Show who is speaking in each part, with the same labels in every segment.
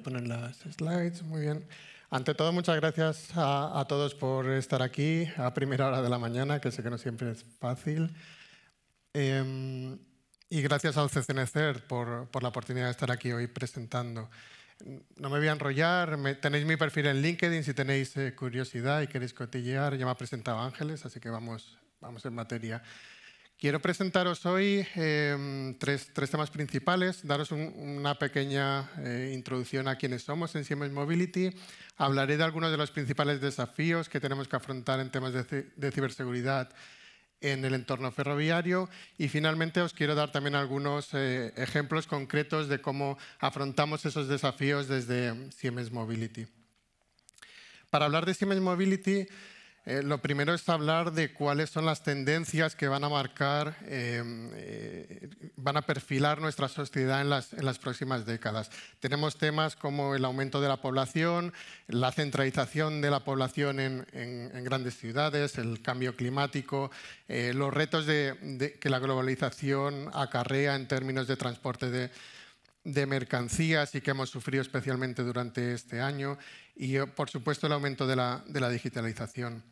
Speaker 1: poner las slides. Muy bien. Ante todo, muchas gracias a, todos por estar aquí a primera hora de la mañana, que sé que no siempre es fácil. Em, y gracias al CCNCER por, la oportunidad de estar aquí hoy presentando. No me voy a enrollar, tenéis mi perfil en LinkedIn si tenéis eh, curiosidad y queréis cotillear. Ya me ha presentado Ángeles, así que vamos, vamos en materia. Quiero presentaros hoy em, tres, temas principales, daros una pequeña eh, introducción a quiénes somos en Siemens Mobility. Hablaré de algunos de los principales desafíos que tenemos que afrontar en temas de, ciberseguridad en el entorno ferroviario y finalmente os quiero dar también algunos eh, ejemplos concretos de cómo afrontamos esos desafíos desde Siemens Mobility. Para hablar de Siemens Mobility, eh, lo primero es hablar de cuáles son las tendencias que van a marcar, em, eh, van a perfilar nuestra sociedad en las, próximas décadas. Tenemos temas como el aumento de la población, la centralización de la población en, grandes ciudades, el cambio climático, eh, los retos de, que la globalización acarrea en términos de transporte de, de mercancías y que hemos sufrido especialmente durante este año y, por supuesto, el aumento de la digitalización.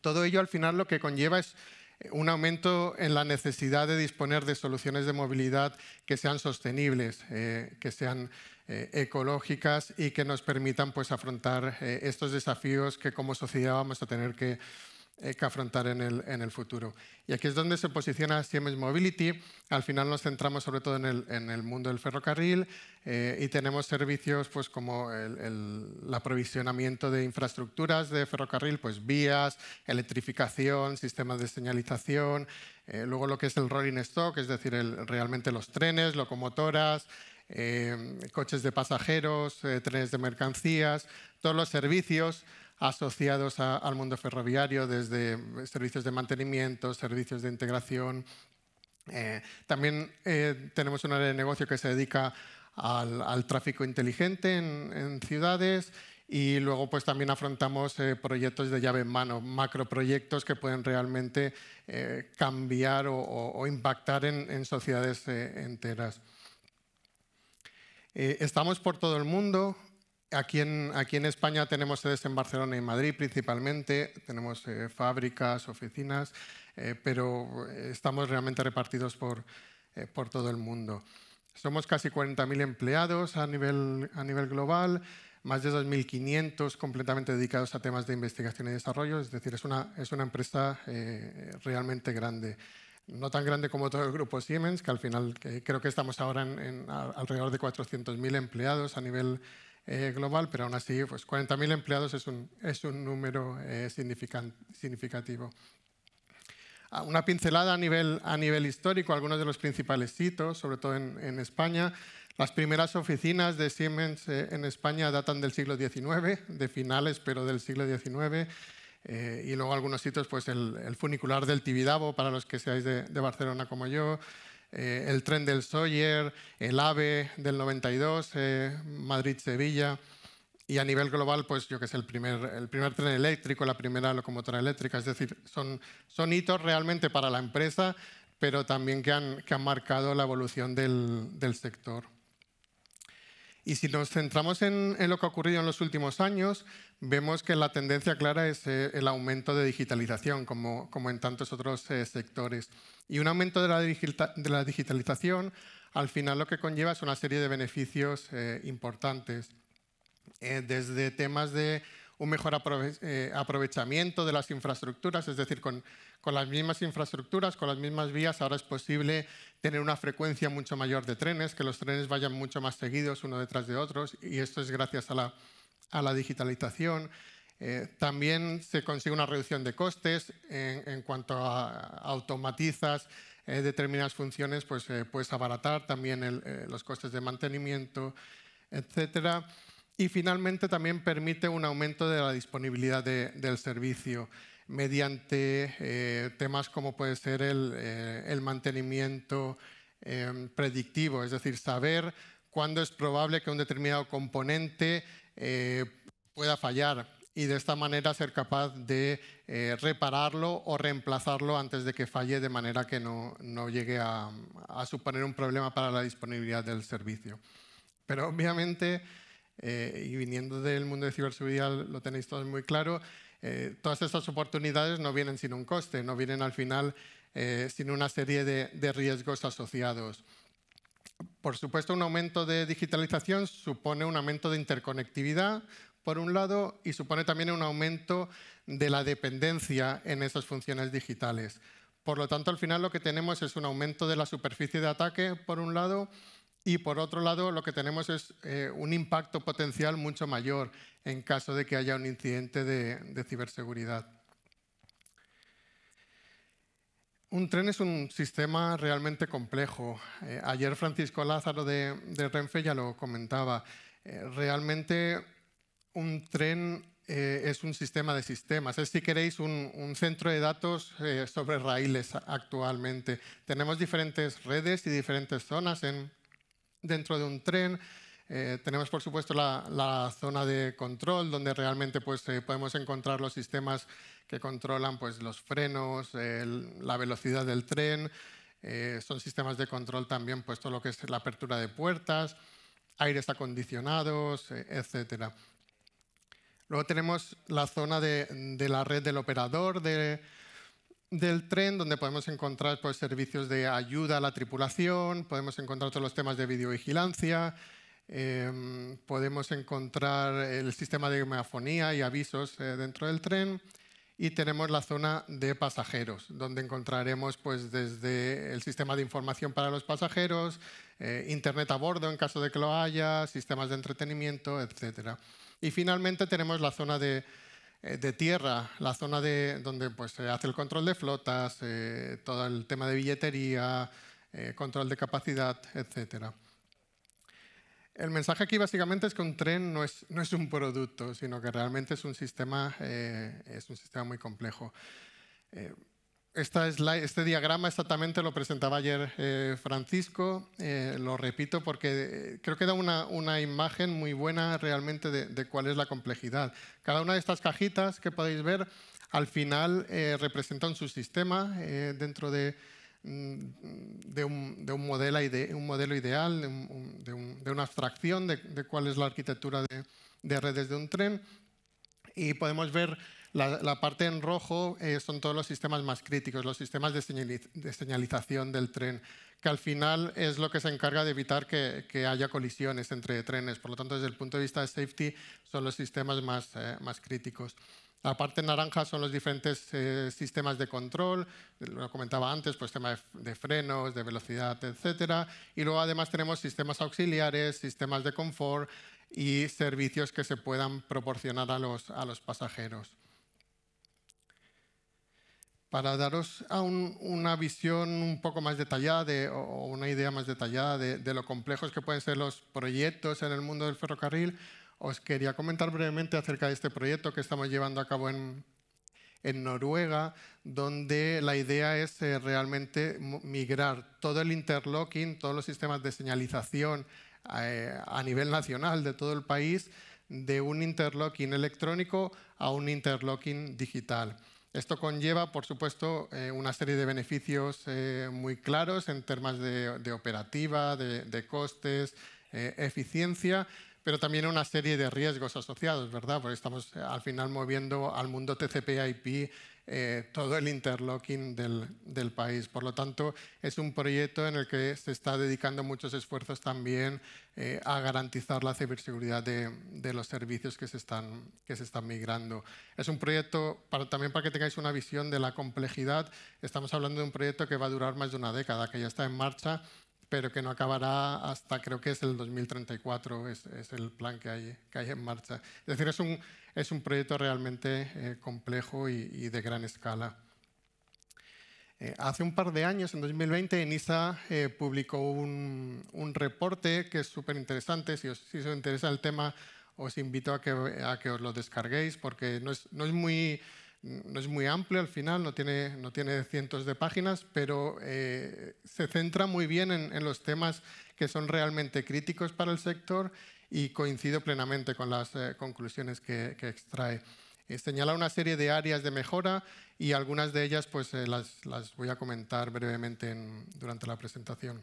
Speaker 1: Todo ello al final lo que conlleva es eh, un aumento en la necesidad de disponer de soluciones de movilidad que sean sostenibles, eh, que sean eh, ecológicas y que nos permitan pues, afrontar estos desafíos que como sociedad vamos a tener que, eh, que afrontar en el, futuro. Y aquí es donde se posiciona Siemens Mobility. Al final nos centramos sobre todo en el, mundo del ferrocarril eh, y tenemos servicios pues, como el, aprovisionamiento de infraestructuras de ferrocarril, pues vías, electrificación, sistemas de señalización, eh, luego lo que es el rolling stock, es decir, realmente los trenes, locomotoras, coches de pasajeros, trenes de mercancías, todos los servicios asociados al mundo ferroviario, desde eh, servicios de mantenimiento, servicios de integración. Eh, también eh, tenemos un área de negocio que se dedica al, tráfico inteligente en, ciudades y luego pues también afrontamos proyectos de llave en mano, macroproyectos que pueden realmente cambiar o, impactar en sociedades enteras. estamos por todo el mundo, Aquí en, aquí en, España tenemos sedes en Barcelona y Madrid principalmente, tenemos eh, fábricas, oficinas, eh, pero eh, estamos realmente repartidos por, por, todo el mundo. Somos casi 40.000 empleados a nivel, a nivel global, más de 2.500 completamente dedicados a temas de investigación y desarrollo, es decir, es una, es una empresa realmente grande no tan grande como todo el grupo Siemens, que al final creo que estamos ahora en, alrededor de 400.000 empleados a nivel, eh, global, pero aún así pues 40.000 empleados es un, número eh, significativo. Ah, una pincelada a nivel, a nivel histórico, algunos de los principales hitos, sobre todo en, España. Las primeras oficinas de Siemens eh, en España datan del siglo XIX, de finales, pero del siglo XIX. y luego algunos hitos, pues el, funicular del Tibidabo, para los que seáis de, de Barcelona como yo, eh, el tren del Sawyer, el AVE del 92, eh, Madrid-Sevilla. Y a nivel global, pues yo que sé, el primer, tren eléctrico, la primera locomotora eléctrica, es decir, son, hitos realmente para la empresa, pero también que han, marcado la evolución del sector. Y si nos centramos en, lo que ha ocurrido en los últimos años, vemos que la tendencia clara es eh, el aumento de digitalización, como, como en tantos otros eh, sectores. Y un aumento de la, de la, digitalización, al final lo que conlleva es una serie de beneficios eh, importantes, desde temas de un mejor eh, aprovechamiento de las infraestructuras, es decir, con, las mismas infraestructuras, con las mismas vías, ahora es posible tener una frecuencia mucho mayor de trenes, que los trenes vayan mucho más seguidos uno detrás de otros, y esto es gracias a la, digitalización. Eh, también se consigue una reducción de costes en, cuanto a automatizas eh, determinadas funciones, pues puedes abaratar también los costes de mantenimiento, etcétera. Y finalmente también permite un aumento de la disponibilidad del servicio mediante eh, temas como puede ser el, eh, mantenimiento em, predictivo, es decir, saber cuándo es probable que un determinado componente eh, pueda fallar y de esta manera ser capaz de repararlo o reemplazarlo antes de que falle de manera que no, no llegue a, a, suponer un problema para la disponibilidad del servicio. Pero obviamente eh, y viniendo del mundo de ciberseguridad lo tenéis todos muy claro, eh, todas estas oportunidades no vienen sin un coste, no vienen al final eh, sin una serie de riesgos asociados. Por supuesto, un aumento de digitalización supone un aumento de interconectividad, por un lado, y supone también un aumento de la dependencia en esas funciones digitales. Por lo tanto, al final lo que tenemos es un aumento de la superficie de ataque, por un lado, y por otro lado, lo que tenemos es eh, un impacto potencial mucho mayor en caso de que haya un incidente de, ciberseguridad. Un tren es un sistema realmente complejo. Eh, ayer Francisco Lázaro de, Renfe ya lo comentaba. Eh, realmente un tren es un sistema de sistemas. Es, si queréis, un, un centro de datos sobre raíles actualmente. Tenemos diferentes redes y diferentes zonas en, dentro de un tren. Eh, tenemos, por supuesto, la, zona de control, donde realmente pues, eh, podemos encontrar los sistemas que controlan pues, los frenos, la velocidad del tren. Eh, son sistemas de control también, pues, todo lo que es la apertura de puertas, aires acondicionados, etc. Luego tenemos la zona de, de la red del operador, de, del tren, donde podemos encontrar pues, servicios de ayuda a la tripulación, podemos encontrar todos los temas de videovigilancia, em, podemos encontrar el sistema de megafonía y avisos eh, dentro del tren y tenemos la zona de pasajeros, donde encontraremos pues, desde el sistema de información para los pasajeros, eh, internet a bordo en caso de que lo haya, sistemas de entretenimiento, etc. Y finalmente tenemos la zona de eh, de tierra, la zona de, donde pues, se hace el control de flotas, eh, todo el tema de billetería, eh, control de capacidad, etc. El mensaje aquí básicamente es que un tren no es, no es un producto, sino que realmente es un sistema, es un sistema muy complejo este diagrama exactamente lo presentaba ayer eh, Francisco, eh, lo repito porque eh, creo que da una, imagen muy buena realmente de, cuál es la complejidad. Cada una de estas cajitas que podéis ver al final eh, representa un subsistema dentro de, mm, de, un, modelo un, ideal, de, una abstracción de, cuál es la arquitectura de redes de un tren y podemos ver la, parte en rojo eh, son todos los sistemas más críticos, los sistemas de, señalización del tren, que al final es lo que se encarga de evitar que, haya colisiones entre trenes. Por lo tanto, desde el punto de vista de safety, son los sistemas más, eh, más críticos. La parte naranja son los diferentes eh, sistemas de control, lo comentaba antes, pues tema de, frenos, de velocidad, etcétera. Y luego además tenemos sistemas auxiliares, sistemas de confort y servicios que se puedan proporcionar a los, a los pasajeros para daros una visión un poco más detallada o una idea más detallada de, lo complejos que pueden ser los proyectos en el mundo del ferrocarril, os quería comentar brevemente acerca de este proyecto que estamos llevando a cabo en, Noruega, donde la idea es eh, realmente migrar todo el interlocking, todos los sistemas de señalización eh, a nivel nacional de todo el país, de un interlocking electrónico a un interlocking digital. Esto conlleva, por supuesto, eh, una serie de beneficios eh, muy claros en términos de, operativa, de, costes, eh, eficiencia, pero también una serie de riesgos asociados, ¿verdad? Porque estamos al final moviendo al mundo TCP/IP eh, todo el interlocking del, país. Por lo tanto, es un proyecto en el que se está dedicando muchos esfuerzos también eh, a garantizar la ciberseguridad de, los servicios que se, están, que se están migrando. Es un proyecto, para, también para que tengáis una visión de la complejidad, estamos hablando de un proyecto que va a durar más de una década, que ya está en marcha pero que no acabará hasta creo que es el 2034, es, el plan que hay, que hay en marcha. Es decir, es un, proyecto realmente eh, complejo y, de gran escala. Eh, hace un par de años, en 2020, ENISA eh, publicó un, reporte que es súper interesante. Si os, si os interesa el tema, os invito a que, os lo descarguéis porque no es muy no es muy amplio al final, no tiene, no tiene cientos de páginas, pero eh, se centra muy bien en, los temas que son realmente críticos para el sector y coincido plenamente con las eh, conclusiones que, extrae. Eh, señala una serie de áreas de mejora y algunas de ellas pues, las, voy a comentar brevemente durante la presentación.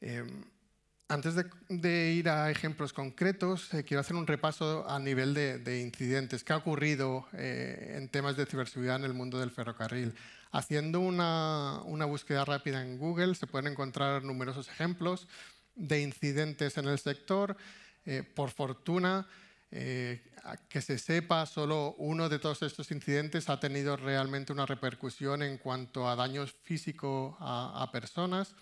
Speaker 1: Em, antes de, ir a ejemplos concretos, eh, quiero hacer un repaso a nivel de, incidentes. que ha ocurrido eh, en temas de ciberseguridad en el mundo del ferrocarril? Haciendo una, búsqueda rápida en Google se pueden encontrar numerosos ejemplos de incidentes en el sector. Eh, por fortuna, que se sepa, solo uno de todos estos incidentes ha tenido realmente una repercusión en cuanto a daños físicos a, personas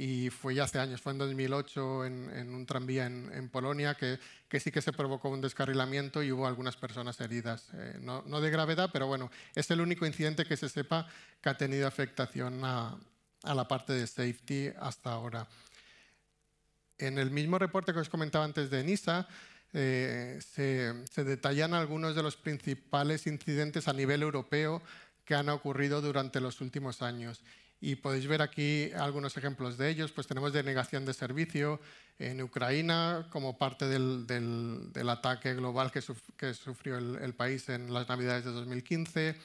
Speaker 1: y fue ya hace este años, fue en 2008 en, un tranvía en, Polonia que, que, sí que se provocó un descarrilamiento y hubo algunas personas heridas. Eh, no, de gravedad, pero bueno, es el único incidente que se sepa que ha tenido afectación a, a la parte de safety hasta ahora. En el mismo reporte que os comentaba antes de NISA, eh, se, se detallan algunos de los principales incidentes a nivel europeo que han ocurrido durante los últimos años y podéis ver aquí algunos ejemplos de ellos. Pues tenemos denegación de servicio en Ucrania como parte del, del, ataque global que, que sufrió el, país en las Navidades de 2015.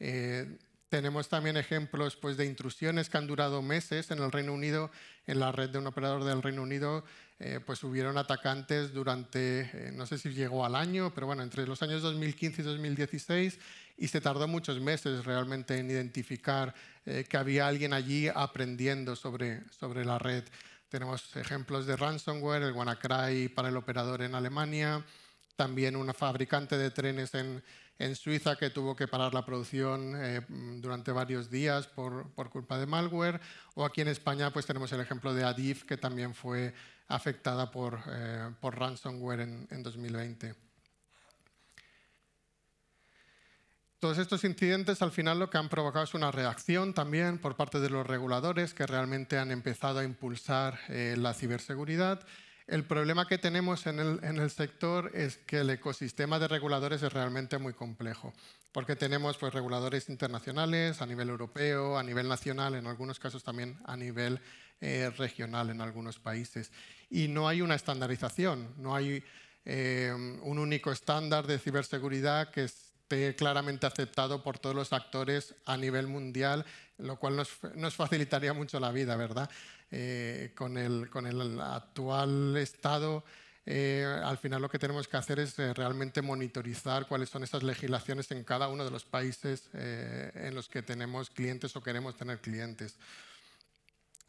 Speaker 1: Eh, tenemos también ejemplos pues, de intrusiones que han durado meses en el Reino Unido. En la red de un operador del Reino Unido eh, pues, hubieron atacantes durante, eh, no sé si llegó al año, pero bueno, entre los años 2015 y 2016 y se tardó muchos meses realmente en identificar eh, que había alguien allí aprendiendo sobre, sobre la red. Tenemos ejemplos de ransomware, el WannaCry para el operador en Alemania, también una fabricante de trenes en, Suiza que tuvo que parar la producción eh, durante varios días por, culpa de malware, o aquí en España pues tenemos el ejemplo de Adif que también fue afectada por, eh, ransomware en 2020. Todos estos incidentes al final lo que han provocado es una reacción también por parte de los reguladores que realmente han empezado a impulsar eh, la ciberseguridad. El problema que tenemos en el, en el, sector es que el ecosistema de reguladores es realmente muy complejo, porque tenemos pues, reguladores internacionales a nivel europeo, a nivel nacional, en algunos casos también a nivel eh, regional en algunos países. Y no hay una estandarización, no hay eh, un único estándar de ciberseguridad que es claramente aceptado por todos los actores a nivel mundial, lo cual nos, facilitaría mucho la vida, ¿verdad? Eh, con, el, con, el, actual estado, eh, al final lo que tenemos que hacer es eh, realmente monitorizar cuáles son esas legislaciones en cada uno de los países en los que tenemos clientes o queremos tener clientes.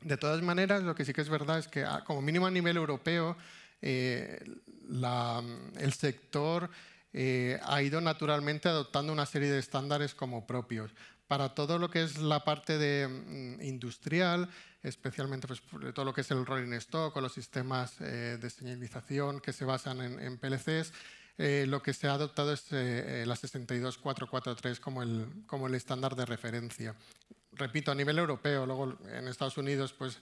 Speaker 1: De todas maneras, lo que sí que es verdad es que ah, como mínimo a nivel europeo, el sector eh, ha ido naturalmente adoptando una serie de estándares como propios. Para todo lo que es la parte de, mm, industrial, especialmente pues, todo lo que es el rolling stock o los sistemas eh, de señalización que se basan en, PLCs, eh, lo que se ha adoptado es la 62443 como el, como el estándar de referencia. Repito, a nivel europeo, luego en Estados Unidos pues,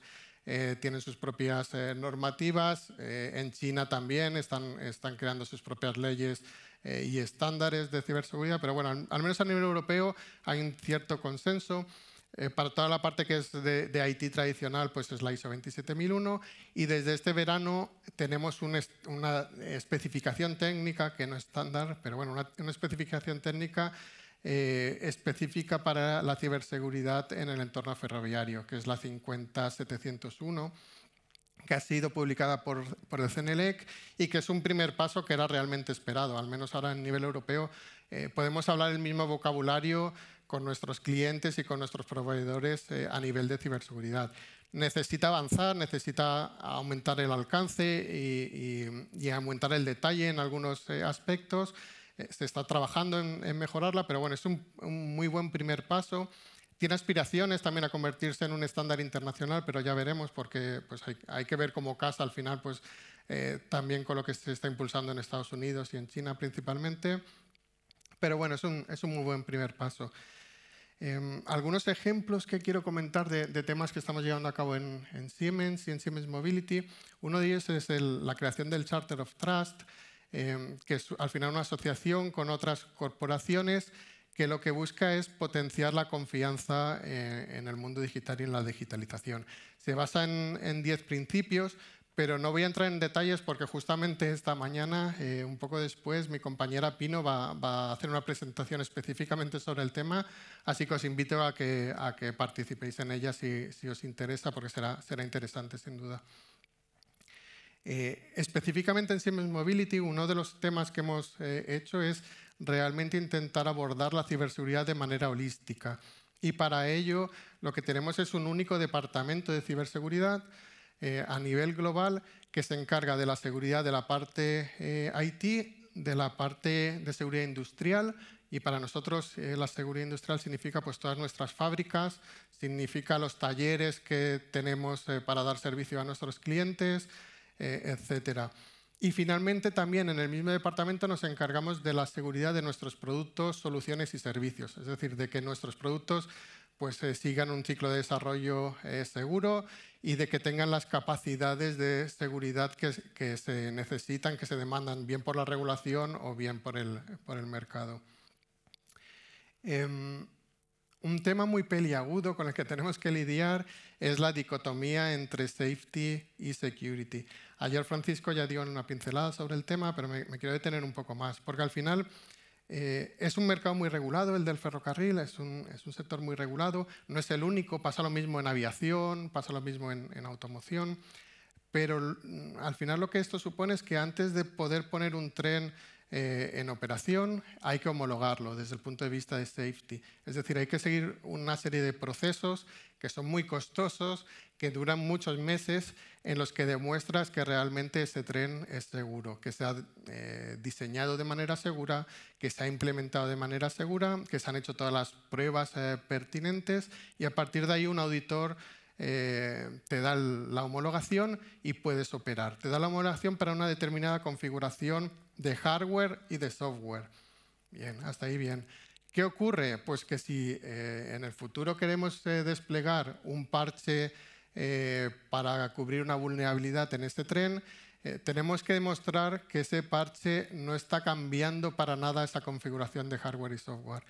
Speaker 1: tienen sus propias normativas, en China también están, están creando sus propias leyes eh, y estándares de ciberseguridad, pero bueno, al, menos a nivel europeo hay un cierto consenso. Eh, para toda la parte que es de, de, IT tradicional, pues es la ISO 27001 y desde este verano tenemos una especificación técnica, que no es estándar, pero bueno, una, especificación técnica eh, específica para la ciberseguridad en el entorno ferroviario, que es la 50701 que ha sido publicada por, por el CNELEC y que es un primer paso que era realmente esperado, al menos ahora a nivel europeo. Eh, podemos hablar el mismo vocabulario con nuestros clientes y con nuestros proveedores eh, a nivel de ciberseguridad. Necesita avanzar, necesita aumentar el alcance y, aumentar el detalle en algunos eh, aspectos. se está trabajando en, mejorarla, pero bueno, es un muy buen primer paso tiene aspiraciones también a convertirse en un estándar internacional, pero ya veremos porque pues, hay, que ver cómo casa al final, pues, eh, también con lo que se está impulsando en Estados Unidos y en China principalmente. Pero bueno, es un, es un muy buen primer paso. Em, algunos ejemplos que quiero comentar de, temas que estamos llevando a cabo en, Siemens y en Siemens Mobility. Uno de ellos es la creación del Charter of Trust, em, que es al final una asociación con otras corporaciones que lo que busca es potenciar la confianza eh, en el mundo digital y en la digitalización. Se basa en 10 principios, pero no voy a entrar en detalles porque justamente esta mañana, eh, un poco después, mi compañera Pino va, a hacer una presentación específicamente sobre el tema, así que os invito a que, participéis en ella si, si, os interesa, porque será interesante sin duda. Eh, específicamente en Siemens Mobility, uno de los temas que hemos eh, hecho es realmente intentar abordar la ciberseguridad de manera holística. Y para ello lo que tenemos es un único departamento de ciberseguridad eh, a nivel global que se encarga de la seguridad de la parte IT, de la parte de seguridad industrial y para nosotros la seguridad industrial significa pues, todas nuestras fábricas, significa los talleres que tenemos para dar servicio a nuestros clientes, eh, etcétera. Y finalmente también en el mismo departamento nos encargamos de la seguridad de nuestros productos, soluciones y servicios, es decir, de que nuestros productos pues eh, sigan un ciclo de desarrollo eh, seguro y de que tengan las capacidades de seguridad que, se necesitan, que se demandan bien por la regulación o bien por el, por el mercado. Em, un tema muy peliagudo con el que tenemos que lidiar es la dicotomía entre safety y security. Ayer Francisco ya dio una pincelada sobre el tema, pero me, quiero detener un poco más, porque al final eh, es un mercado muy regulado, el del ferrocarril, es un, sector muy regulado, no es el único, pasa lo mismo en aviación, pasa lo mismo en, en automoción, pero al final lo que esto supone es que antes de poder poner un tren eh, en operación, hay que homologarlo desde el punto de vista de safety. Es decir, hay que seguir una serie de procesos que son muy costosos, que duran muchos meses, en los que demuestras que realmente ese tren es seguro, que se ha eh, diseñado de manera segura, que se ha implementado de manera segura, que se han hecho todas las pruebas eh, pertinentes y a partir de ahí un auditor eh, te da la homologación y puedes operar. Te da la homologación para una determinada configuración de hardware y de software. Bien, hasta ahí bien. ¿Qué ocurre? Pues que si eh, en el futuro queremos eh, desplegar un parche para cubrir una vulnerabilidad en este tren, tenemos que demostrar que ese parche no está cambiando para nada esa configuración de hardware y software.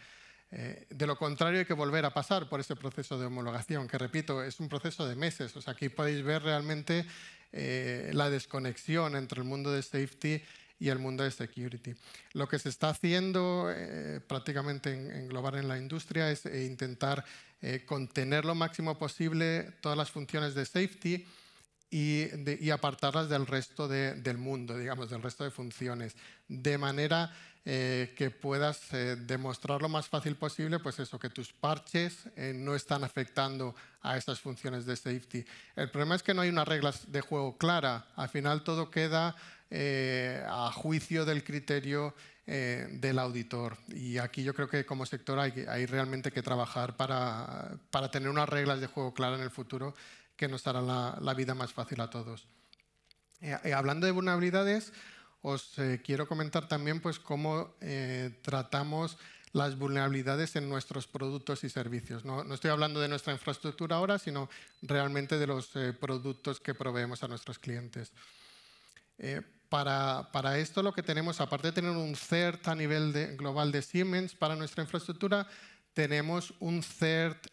Speaker 1: Eh, de lo contrario, hay que volver a pasar por ese proceso de homologación, que repito, es un proceso de meses. aquí podéis ver realmente eh, la desconexión entre el mundo de safety y el mundo de security. Lo que se está haciendo eh, prácticamente en, en, global en la industria es intentar contener lo máximo posible todas las funciones de safety y, apartarlas del resto del mundo, digamos, del resto de funciones, de manera eh, que puedas eh, demostrar lo más fácil posible, pues eso, que tus parches eh, no están afectando a esas funciones de safety. El problema es que no hay unas reglas de juego clara. Al final todo queda a juicio del criterio del auditor. Y aquí yo creo que como sector hay, realmente que trabajar para, para tener unas reglas de juego claras en el futuro que nos hará la, vida más fácil a todos. Eh, eh, hablando de vulnerabilidades, os eh, quiero comentar también pues, cómo tratamos las vulnerabilidades en nuestros productos y servicios. No, estoy hablando de nuestra infraestructura ahora, sino realmente de los productos que proveemos a nuestros clientes. Para, para, esto lo que tenemos, aparte de tener un CERT a nivel global de Siemens para nuestra infraestructura, tenemos un CERT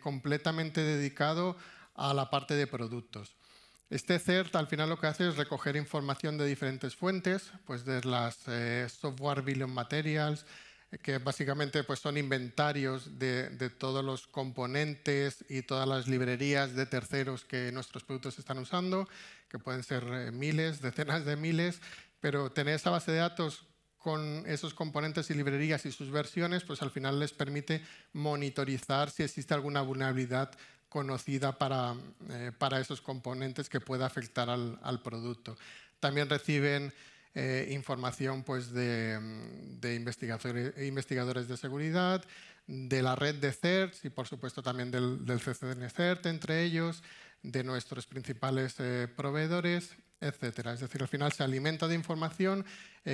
Speaker 1: completamente dedicado a la parte de productos. Este CERT al final lo que hace es recoger información de diferentes fuentes, pues de las eh, software bill of materials, que básicamente pues, son inventarios de, todos los componentes y todas las librerías de terceros que nuestros productos están usando, que pueden ser eh, miles, decenas de miles, pero tener esa base de datos con esos componentes y librerías y sus versiones, pues al final les permite monitorizar si existe alguna vulnerabilidad conocida eh, para, esos componentes que pueda afectar al, producto. También reciben eh, información pues, de, investigadores, investigadores, de seguridad, de la red de CERT y por supuesto también del, del CERT entre ellos, de nuestros principales eh, proveedores, etcétera. Es decir, al final se alimenta de información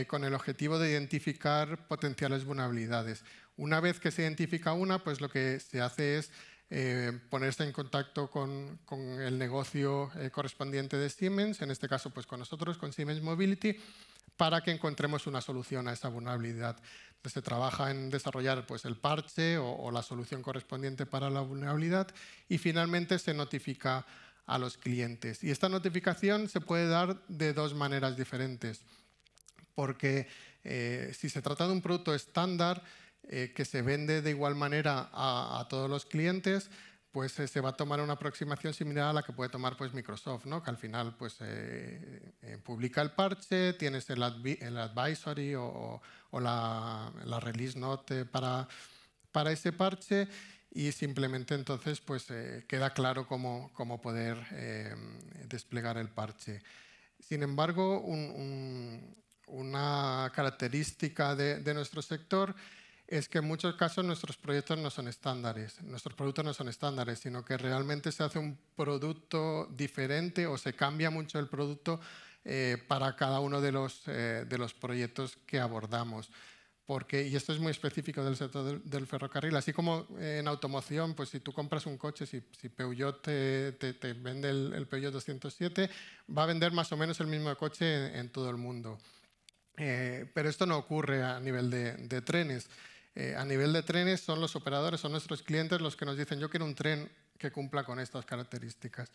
Speaker 1: con el objetivo de identificar potenciales vulnerabilidades. Una vez que se identifica una, pues lo que se hace es eh, ponerse en contacto con, el negocio eh, correspondiente de Siemens, en este caso pues con nosotros, con Siemens Mobility, para que encontremos una solución a esa vulnerabilidad. Pues, se trabaja en desarrollar pues, el parche o, la solución correspondiente para la vulnerabilidad y finalmente se notifica a los clientes. Y esta notificación se puede dar de dos maneras diferentes, porque eh, si se trata de un producto estándar, eh, que se vende de igual manera a, todos los clientes, pues eh, se va a tomar una aproximación similar a la que puede tomar pues, Microsoft, ¿no? que al final pues, eh, publica el parche, tienes el, advisory o, la, release note para, para ese parche y simplemente entonces pues, queda claro cómo, cómo poder desplegar el parche. Sin embargo, una característica de nuestro sector es que en muchos casos nuestros proyectos no son estándares, nuestros productos no son estándares, sino que realmente se hace un producto diferente o se cambia mucho el producto eh, para cada uno de los, eh, de los proyectos que abordamos. Porque, y esto es muy específico del sector del, ferrocarril, así como en automoción, pues si tú compras un coche, si, Peugeot te, vende el, Peugeot 207, va a vender más o menos el mismo coche en, todo el mundo. Eh, pero esto no ocurre a nivel de trenes. Eh, a nivel de trenes son los operadores, son nuestros clientes los que nos dicen yo quiero un tren que cumpla con estas características.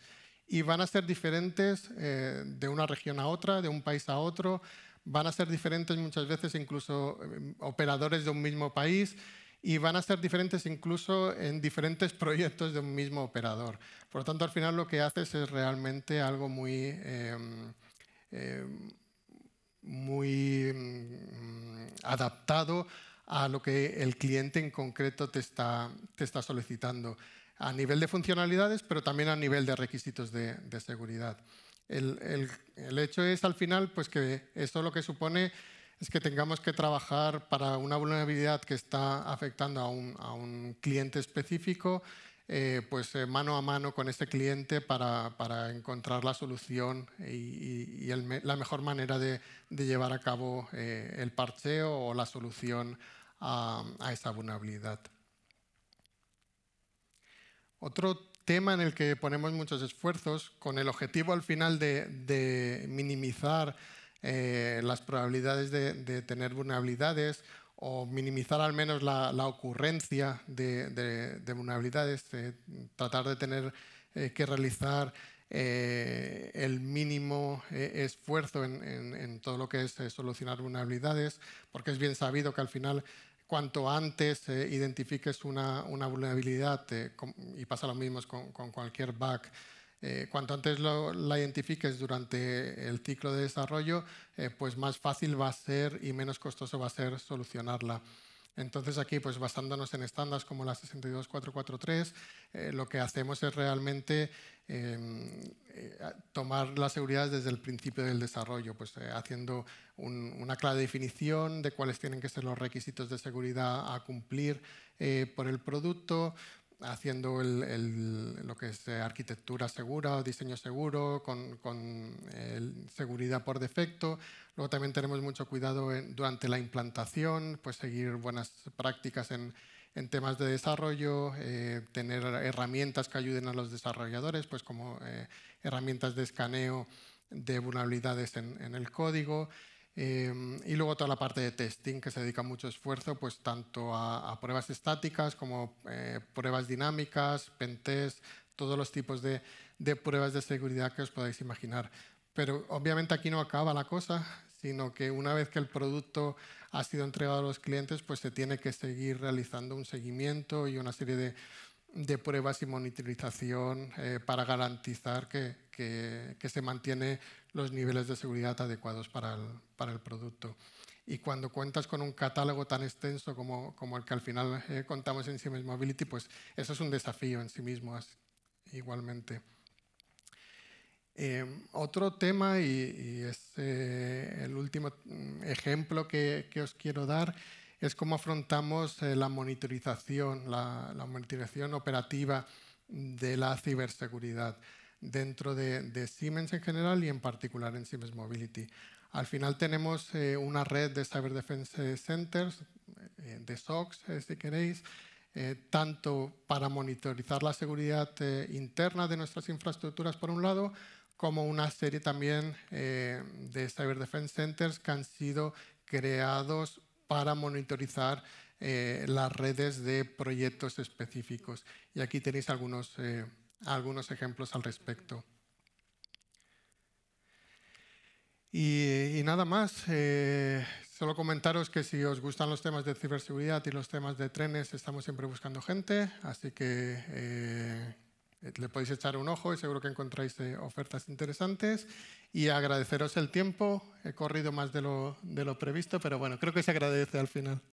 Speaker 1: Y van a ser diferentes eh, de una región a otra, de un país a otro, van a ser diferentes muchas veces incluso eh, operadores de un mismo país y van a ser diferentes incluso en diferentes proyectos de un mismo operador. Por lo tanto, al final lo que haces es realmente algo muy... Em, em, muy mm, adaptado a lo que el cliente en concreto te está, te está solicitando, a nivel de funcionalidades, pero también a nivel de requisitos de, seguridad. El, hecho es, al final, pues que esto lo que supone es que tengamos que trabajar para una vulnerabilidad que está afectando a un, cliente específico, eh, pues eh, mano a mano con ese cliente para, encontrar la solución y, la mejor manera de, llevar a cabo eh, el parcheo o la solución a, esa vulnerabilidad. Otro tema en el que ponemos muchos esfuerzos con el objetivo al final de, minimizar eh, las probabilidades de, tener vulnerabilidades o minimizar al menos la, ocurrencia de, vulnerabilidades, eh, tratar de tener eh, que realizar el mínimo esfuerzo en, todo lo que es solucionar vulnerabilidades, porque es bien sabido que al final cuanto antes eh, identifiques una, vulnerabilidad, eh, y pasa lo mismo con, cualquier bug, eh, cuanto antes la identifiques durante el ciclo de desarrollo, pues más fácil va a ser y menos costoso va a ser solucionarla. Entonces aquí, pues basándonos en estándares como la 62443, eh, lo que hacemos es realmente em, eh, tomar la seguridad desde el principio del desarrollo, pues eh, haciendo una clara definición de cuáles tienen que ser los requisitos de seguridad a cumplir por el producto, haciendo lo que es eh, arquitectura segura, o diseño seguro, con, eh, seguridad por defecto. Luego también tenemos mucho cuidado durante la implantación, pues seguir buenas prácticas en, temas de desarrollo, eh, tener herramientas que ayuden a los desarrolladores, pues como herramientas de escaneo de vulnerabilidades en el código. Em, y luego toda la parte de testing, que se dedica mucho esfuerzo pues, tanto a, pruebas estáticas como eh, pruebas dinámicas, pentest, todos los tipos de, pruebas de seguridad que os podáis imaginar. Pero obviamente aquí no acaba la cosa, sino que una vez que el producto ha sido entregado a los clientes, pues se tiene que seguir realizando un seguimiento y una serie de, pruebas y monitorización eh, para garantizar que, que se mantiene los niveles de seguridad adecuados para el, producto. Y cuando cuentas con un catálogo tan extenso como, el que al final eh, contamos en Siemens Mobility, pues eso es un desafío en sí mismo, igualmente. Em, otro tema, y, es eh, el último mm, ejemplo que, os quiero dar, es cómo afrontamos eh, la monitorización, la monitorización operativa de la ciberseguridad dentro de, Siemens en general y en particular en Siemens Mobility. Al final tenemos eh, una red de Cyber Defense Centers, eh, de SOCs, eh, si queréis, tanto para monitorizar la seguridad interna de nuestras infraestructuras, por un lado, como una serie también de Cyber Defense Centers que han sido creados para monitorizar las redes de proyectos específicos. Y aquí tenéis algunos algunos ejemplos al respecto. Y, nada más, eh, solo comentaros que si os gustan los temas de ciberseguridad y los temas de trenes, estamos siempre buscando gente, así que eh, le podéis echar un ojo y seguro que encontráis eh, ofertas interesantes. Y agradeceros el tiempo, he corrido más de lo previsto, pero bueno, creo que se agradece al final.